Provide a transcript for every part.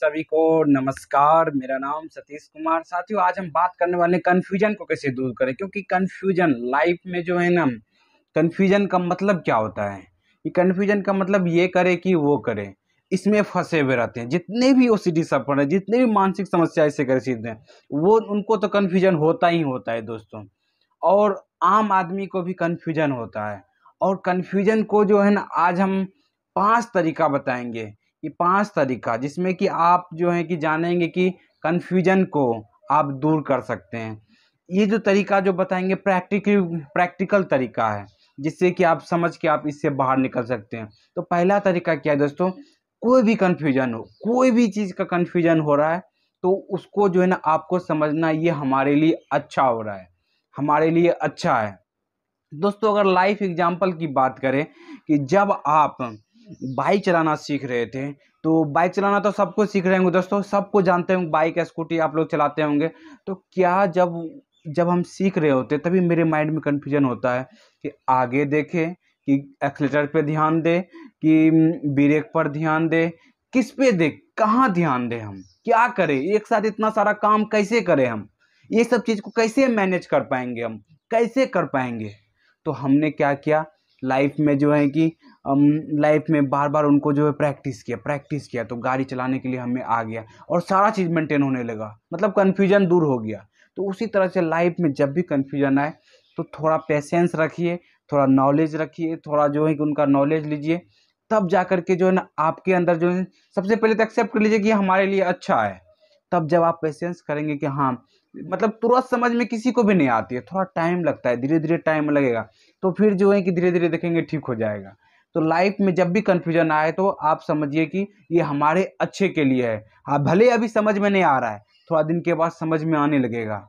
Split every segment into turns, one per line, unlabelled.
सभी को नमस्कार मेरा नाम सतीश कुमार साथियों आज हम बात करने वाले कन्फ्यूजन को कैसे दूर करें क्योंकि कन्फ्यूजन लाइफ में जो है ना कन्फ्यूजन का मतलब क्या होता है कि कन्फ्यूजन का मतलब ये करे कि वो करे इसमें फंसे हुए रहते हैं जितने भी ओ सी डी सफर हैं जितने भी मानसिक समस्या इससे ग्रसित हैं वो उनको तो कन्फ्यूजन होता ही होता है दोस्तों और आम आदमी को भी कन्फ्यूजन होता है और कन्फ्यूजन को जो है ना आज हम पांच तरीका बताएंगे ये पांच तरीका जिसमें कि आप जो है कि जानेंगे कि कन्फ्यूजन को आप दूर कर सकते हैं ये जो तरीका जो बताएंगे प्रैक्टिकल प्रैक्टिकल तरीका है जिससे कि आप समझ के आप इससे बाहर निकल सकते हैं तो पहला तरीका क्या है दोस्तों कोई भी कन्फ्यूजन हो कोई भी चीज़ का कन्फ्यूजन हो रहा है तो उसको जो है ना आपको समझना ये हमारे लिए अच्छा हो रहा है हमारे लिए अच्छा है दोस्तों अगर लाइफ एग्जाम्पल की बात करें कि जब आप बाइक चलाना सीख रहे थे तो बाइक चलाना तो सबको सीख रहे होंगे दोस्तों सबको जानते होंगे बाइक स्कूटी आप लोग चलाते होंगे तो क्या जब जब हम सीख रहे होते तभी मेरे माइंड में कन्फ्यूजन होता है कि आगे देखें कि एक्सलेटर पे ध्यान दें कि ब्रेक पर ध्यान दें किस पे दे कहाँ ध्यान दें हम क्या करें एक साथ इतना सारा काम कैसे करें हम ये सब चीज़ को कैसे मैनेज कर पाएंगे हम कैसे कर पाएंगे तो हमने क्या किया लाइफ में जो है कि लाइफ में बार बार उनको जो है प्रैक्टिस किया प्रैक्टिस किया तो गाड़ी चलाने के लिए हमें आ गया और सारा चीज़ मेंटेन होने लगा मतलब कन्फ्यूजन दूर हो गया तो उसी तरह से लाइफ में जब भी कन्फ्यूजन आए तो थोड़ा पेशेंस रखिए थोड़ा नॉलेज रखिए थोड़ा जो है कि उनका नॉलेज लीजिए तब जा करके के जो है ना आपके अंदर जो है सबसे पहले तो एक्सेप्ट कर लीजिए कि हमारे लिए अच्छा है तब जब आप पेशेंस करेंगे कि हाँ मतलब तुरंत समझ में किसी को भी नहीं आती है थोड़ा टाइम लगता है धीरे धीरे टाइम लगेगा तो फिर जो है कि धीरे धीरे देखेंगे ठीक हो जाएगा तो लाइफ में जब भी कन्फ्यूजन आए तो आप समझिए कि ये हमारे अच्छे के लिए है आप हाँ, भले अभी समझ में नहीं आ रहा है थोड़ा दिन के बाद समझ में आने लगेगा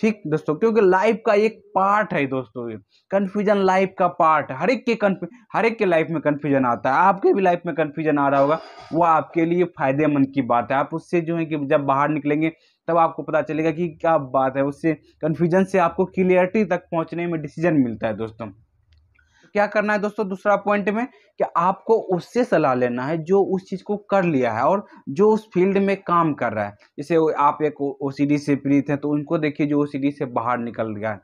ठीक दोस्तों क्योंकि लाइफ का एक पार्ट है दोस्तों ये कन्फ्यूजन लाइफ का पार्ट हर एक के कन्फ्यू हर एक के लाइफ में कन्फ्यूजन आता है आपके भी लाइफ में कन्फ्यूजन आ रहा होगा वो आपके लिए फ़ायदेमंद की बात है आप उससे जो है कि जब बाहर निकलेंगे तब आपको पता चलेगा कि क्या बात है उससे कन्फ्यूजन से आपको क्लियरिटी तक पहुँचने में डिसीजन मिलता है दोस्तों क्या करना है दोस्तों दूसरा पॉइंट में कि आपको उससे सलाह लेना है जो उस चीज़ को कर लिया है और जो उस फील्ड में काम कर रहा है जैसे आप एक ओ से पीड़ित हैं तो उनको देखिए जो ओ से बाहर निकल गया है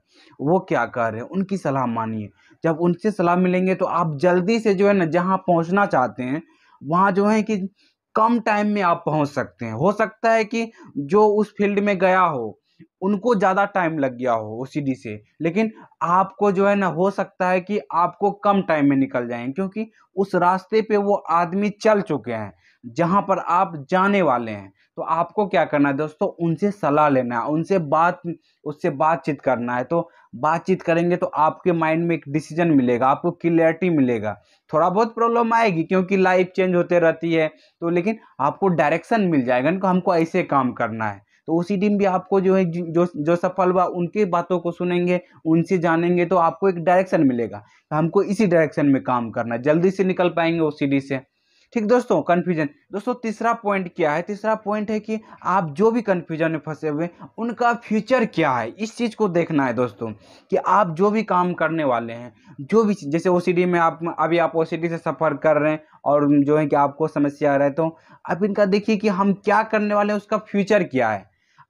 वो क्या कर रहे हैं उनकी सलाह मानिए जब उनसे सलाह मिलेंगे तो आप जल्दी से जो है ना जहाँ पहुँचना चाहते हैं वहाँ जो है कि कम टाइम में आप पहुँच सकते हैं हो सकता है कि जो उस फील्ड में गया हो उनको ज़्यादा टाइम लग गया हो ओ से लेकिन आपको जो है ना हो सकता है कि आपको कम टाइम में निकल जाएं क्योंकि उस रास्ते पे वो आदमी चल चुके हैं जहाँ पर आप जाने वाले हैं तो आपको क्या करना है दोस्तों उनसे सलाह लेना है उनसे बात उससे बातचीत करना है तो बातचीत करेंगे तो आपके माइंड में एक डिसीजन मिलेगा आपको क्लियरिटी मिलेगा थोड़ा बहुत प्रॉब्लम आएगी क्योंकि लाइफ चेंज होते रहती है तो लेकिन आपको डायरेक्शन मिल जाएगा इनको हमको ऐसे काम करना है तो उसी दिन भी आपको जो है जो जो सफल हुआ उनके बातों को सुनेंगे उनसे जानेंगे तो आपको एक डायरेक्शन मिलेगा तो हमको इसी डायरेक्शन में काम करना है जल्दी से निकल पाएंगे उस सीढ़ी से ठीक दोस्तों कन्फ्यूजन दोस्तों तीसरा पॉइंट क्या है तीसरा पॉइंट है कि आप जो भी कन्फ्यूजन में फंसे हुए उनका फ्यूचर क्या है इस चीज़ को देखना है दोस्तों कि आप जो भी काम करने वाले हैं जो भी जैसे ओ में आप अभी आप ओ से सफ़र कर रहे हैं और जो है कि आपको समस्या आ रहा है तो आप इनका देखिए कि हम क्या करने वाले हैं उसका फ्यूचर क्या है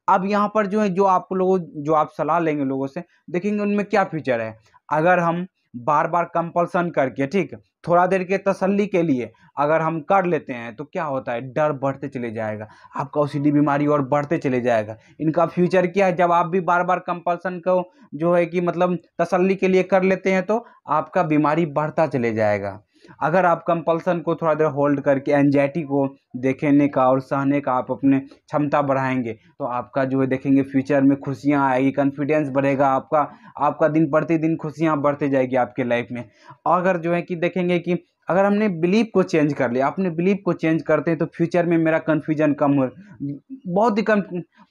अब यहाँ पर जो है जो आप लोग जो आप सलाह लेंगे लोगों से देखेंगे उनमें क्या फीचर है अगर हम बार बार कंपल्सन करके ठीक थोड़ा देर के तसल्ली के लिए अगर हम कर लेते हैं तो क्या होता है डर बढ़ते चले जाएगा आपका ओ बीमारी और बढ़ते चले जाएगा इनका फ्यूचर क्या है जब आप भी बार बार कंपल्सन को जो है कि मतलब तसल्ली के लिए कर लेते हैं तो आपका बीमारी बढ़ता चले जाएगा अगर आप कंपल्सन को थोड़ा देर होल्ड करके एनजाइटी को देखने का और सहने का आप अपने क्षमता बढ़ाएंगे तो आपका जो है देखेंगे फ्यूचर में खुशियाँ आएगी कॉन्फिडेंस बढ़ेगा आपका आपका दिन प्रतिदिन खुशियाँ बढ़ती जाएगी आपके लाइफ में अगर जो है कि देखेंगे कि अगर हमने बिलीव को चेंज कर लिया अपने बिलीव को चेंज करते हैं तो फ्यूचर में मेरा कन्फ्यूजन कम हो बहुत ही कम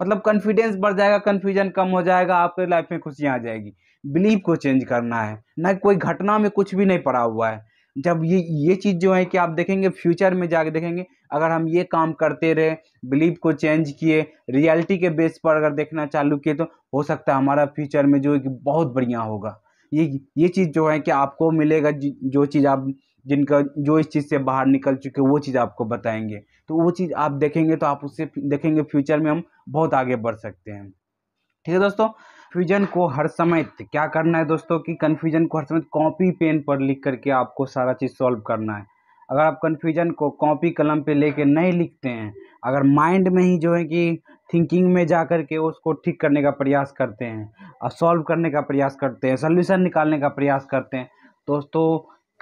मतलब कॉन्फिडेंस बढ़ जाएगा कन्फ्यूजन कम हो जाएगा आपके लाइफ में खुशियाँ आ जाएगी बिलीव को चेंज करना है ना कोई घटना में कुछ भी नहीं पड़ा हुआ है जब ये ये चीज़ जो है कि आप देखेंगे फ्यूचर में जाके देखेंगे अगर हम ये काम करते रहे बिलीव को चेंज किए रियलिटी के बेस पर अगर देखना चालू किए तो हो सकता है हमारा फ्यूचर में जो है कि बहुत बढ़िया होगा ये ये चीज़ जो है कि आपको मिलेगा जो चीज़ आप जिनका जो इस चीज़ से बाहर निकल चुके वो चीज़ आपको बताएंगे तो वो चीज़ आप देखेंगे तो आप उससे देखेंगे फ्यूचर में हम बहुत आगे बढ़ सकते हैं ठीक है दोस्तों कन्फ्यूजन को हर समय क्या करना है दोस्तों कि कन्फ्यूजन को हर समय कॉपी पेन पर लिख करके आपको सारा चीज़ सॉल्व करना है अगर आप कन्फ्यूजन को कॉपी कलम पे लेके नहीं लिखते हैं अगर माइंड में ही जो है कि थिंकिंग में जा कर के उसको ठीक करने का प्रयास करते हैं और सॉल्व करने का प्रयास करते हैं सोल्यूशन निकालने का प्रयास करते हैं दोस्तों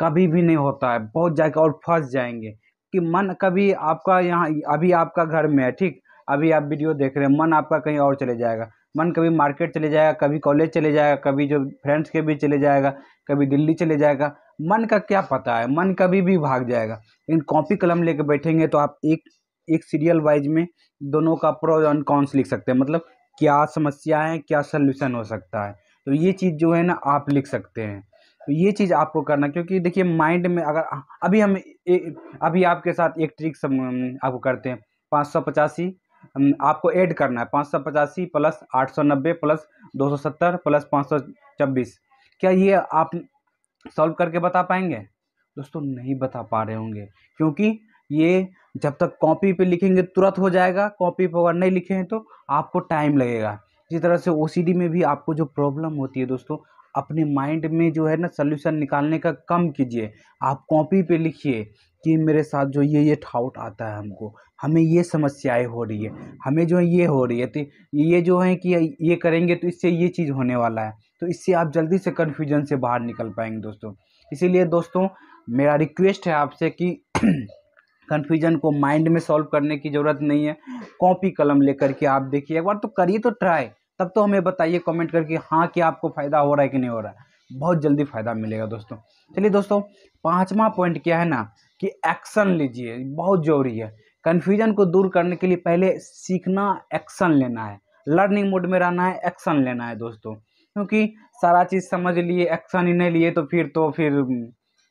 कभी भी नहीं होता है बहुत जाकर और फंस जाएंगे कि मन कभी आपका यहाँ अभी आपका घर में है ठीक अभी आप वीडियो देख रहे हैं मन आपका कहीं और चले जाएगा मन कभी मार्केट चले जाएगा कभी कॉलेज चले जाएगा कभी जो फ्रेंड्स के भी चले जाएगा कभी दिल्ली चले जाएगा मन का क्या पता है मन कभी भी भाग जाएगा लेकिन कॉपी कलम लेके बैठेंगे तो आप एक एक सीरियल वाइज में दोनों का प्रोज और कॉन्स लिख सकते हैं मतलब क्या समस्या है क्या सल्यूशन हो सकता है तो ये चीज़ जो है ना आप लिख सकते हैं तो ये चीज़ आपको करना क्योंकि देखिए माइंड में अगर अभी हम ए, अभी आपके साथ एक ट्रिक सब आपको करते हैं पाँच सौ पचासी आपको ऐड करना है पाँच सौ पचासी प्लस आठ सौ नब्बे प्लस दो सौ सत्तर प्लस पाँच सौ छब्बीस क्या ये आप सॉल्व करके बता पाएंगे दोस्तों नहीं बता पा रहे होंगे क्योंकि ये जब तक कॉपी पे लिखेंगे तुरंत हो जाएगा कॉपी पर अगर नहीं लिखे हैं तो आपको टाइम लगेगा इसी तरह से ओ में भी आपको जो प्रॉब्लम होती है दोस्तों अपने माइंड में जो है ना सोल्यूशन निकालने का कम कीजिए आप कॉपी पे लिखिए कि मेरे साथ जो ये ये ठाउट आता है हमको हमें ये समस्याएं हो रही है हमें जो है ये हो रही है तो ये जो है कि ये करेंगे तो इससे ये चीज़ होने वाला है तो इससे आप जल्दी से कन्फ्यूजन से बाहर निकल पाएंगे दोस्तों इसीलिए दोस्तों मेरा रिक्वेस्ट है आपसे कि कन्फ्यूजन को माइंड में सॉल्व करने की ज़रूरत नहीं है कॉपी कलम लेकर के आप देखिए एक बार तो करिए तो ट्राई तब तो हमें बताइए कमेंट करके हाँ कि आपको फ़ायदा हो रहा है कि नहीं हो रहा है बहुत जल्दी फ़ायदा मिलेगा दोस्तों चलिए दोस्तों पाँचवा पॉइंट क्या है ना कि एक्शन लीजिए बहुत ज़रूरी है कन्फ्यूजन को दूर करने के लिए पहले सीखना एक्शन लेना है लर्निंग मोड में रहना है एक्शन लेना है दोस्तों क्योंकि सारा चीज़ समझ लिए एक्शन ही नहीं लिए तो फिर तो फिर हम्म,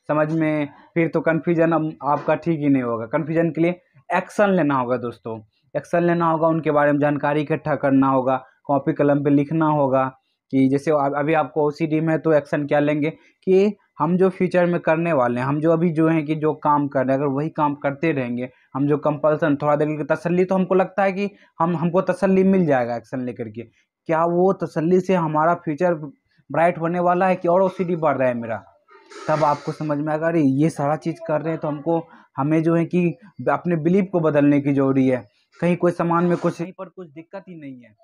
समझ में फिर तो कन्फ्यूजन आपका ठीक ही नहीं होगा कन्फ्यूजन के लिए एक्शन लेना होगा दोस्तों एक्शन लेना होगा उनके बारे में जानकारी इकट्ठा करना होगा कॉपी कलम पे लिखना होगा कि जैसे अभी आपको ओ में तो एक्शन क्या लेंगे कि हम जो फ्यूचर में करने वाले हैं हम जो अभी जो हैं कि जो काम कर रहे हैं अगर वही काम करते रहेंगे हम जो कंपल्सन थोड़ा देर के तसल्ली तो हमको लगता है कि हम हमको तसल्ली मिल जाएगा एक्शन लेकर के क्या वो तसल्ली से हमारा फ्यूचर ब्राइट होने वाला है कि और ओ बढ़ रहा है मेरा तब आपको समझ में आएगा अरे ये सारा चीज़ कर रहे हैं तो हमको हमें जो है कि अपने बिलीव को बदलने की जरूरी है कहीं कोई सामान में कुछ पर कुछ दिक्कत ही नहीं है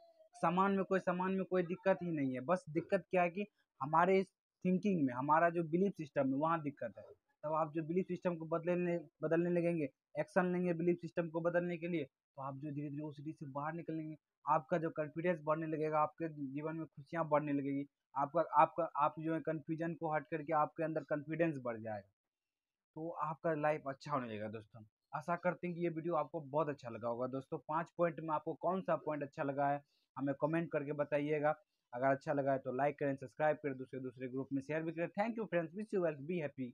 सामान में कोई सामान में कोई दिक्कत ही नहीं है बस दिक्कत क्या है कि हमारे इस थिंकिंग में हमारा जो बिलीफ सिस्टम है वहाँ दिक्कत है तब आप जो बिलीफ सिस्टम को बदलने बदलने लगेंगे एक्शन लेंगे बिलीफ सिस्टम को बदलने के लिए तो आप जो धीरे धीरे उस चीज से बाहर निकलेंगे आपका जो कॉन्फिडेंस बढ़ने लगेगा आपके जीवन में खुशियाँ बढ़ने लगेगी आपका आपका आप जो है कन्फ्यूजन को हट करके आपके अंदर कॉन्फिडेंस बढ़ जाएगा तो आपका लाइफ अच्छा होने लगेगा दोस्तों आशा करते हैं कि ये वीडियो आपको बहुत अच्छा लगा होगा दोस्तों पाँच पॉइंट में आपको कौन सा पॉइंट अच्छा लगा है हमें कमेंट करके बताइएगा अगर अच्छा लगा है तो लाइक करें सब्सक्राइब करें दूसरे दूसरे ग्रुप में शेयर भी करें thank you friends wish you wealth be happy